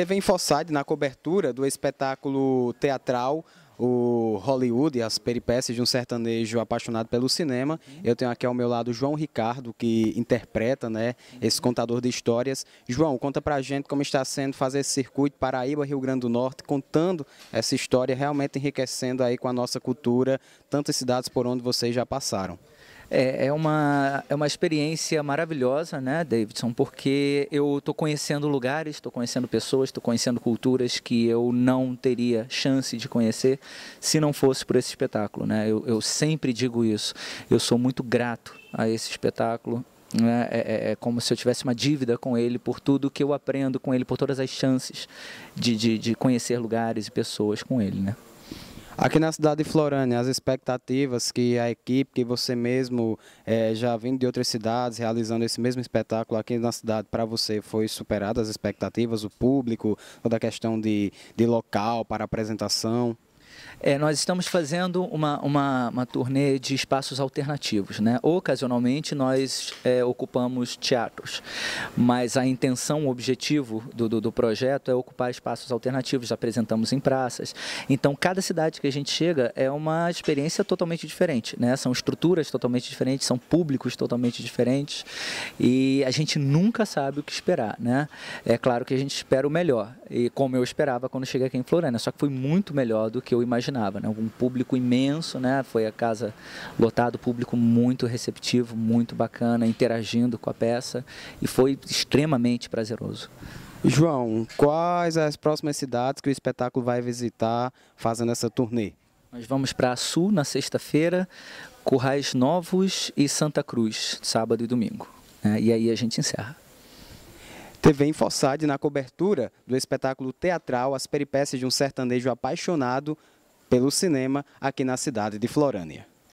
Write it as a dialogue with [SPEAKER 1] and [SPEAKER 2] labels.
[SPEAKER 1] Teve em Fossade na cobertura do espetáculo teatral o Hollywood, as peripécias de um sertanejo apaixonado pelo cinema. Uhum. Eu tenho aqui ao meu lado o João Ricardo, que interpreta né, uhum. esse contador de histórias. João, conta pra gente como está sendo fazer esse circuito Paraíba, Rio Grande do Norte, contando essa história, realmente enriquecendo aí com a nossa cultura, tantas cidades por onde vocês já passaram. É, é, uma, é uma experiência maravilhosa, né, Davidson? Porque eu estou conhecendo lugares,
[SPEAKER 2] estou conhecendo pessoas, estou conhecendo culturas que eu não teria chance de conhecer se não fosse por esse espetáculo, né? Eu, eu sempre digo isso. Eu sou muito grato a esse espetáculo. Né? É, é, é, como se eu tivesse uma dívida com ele por tudo que eu aprendo com ele,
[SPEAKER 1] por todas as chances de, de, de conhecer lugares e pessoas com ele, né? Aqui na cidade de Florânia, as expectativas que a equipe, que você mesmo é, já vindo de outras cidades, realizando esse mesmo espetáculo aqui na cidade, para você foi superada as expectativas, o público, toda a questão de, de local para apresentação? É,
[SPEAKER 2] nós estamos fazendo uma, uma, uma, turnê de espaços alternativos. Né? Ocasionalmente, nós é, ocupamos teatros, mas a intenção, o objetivo do, do, do, projeto é ocupar espaços alternativos, apresentamos em praças. Então, cada cidade que a gente chega é uma experiência totalmente diferente. Né? São estruturas totalmente diferentes, são públicos totalmente diferentes e a gente nunca sabe o que esperar. Né? É claro que a gente espera o melhor, e como eu esperava quando cheguei aqui em Florânia, só que foi muito melhor do que eu imaginava imaginava, né? Um público imenso, né? Foi a casa lotado, público muito receptivo, muito
[SPEAKER 1] bacana, interagindo com a peça e foi extremamente prazeroso. João, quais as próximas cidades que o espetáculo vai visitar fazendo essa turnê? Nós vamos para Sul na sexta-feira, Currais Novos e Santa Cruz, sábado e domingo. Né? E aí a gente encerra. TV em na cobertura do espetáculo teatral As Peripécias de um Sertanejo Apaixonado, pelo cinema aqui na cidade de Florânia.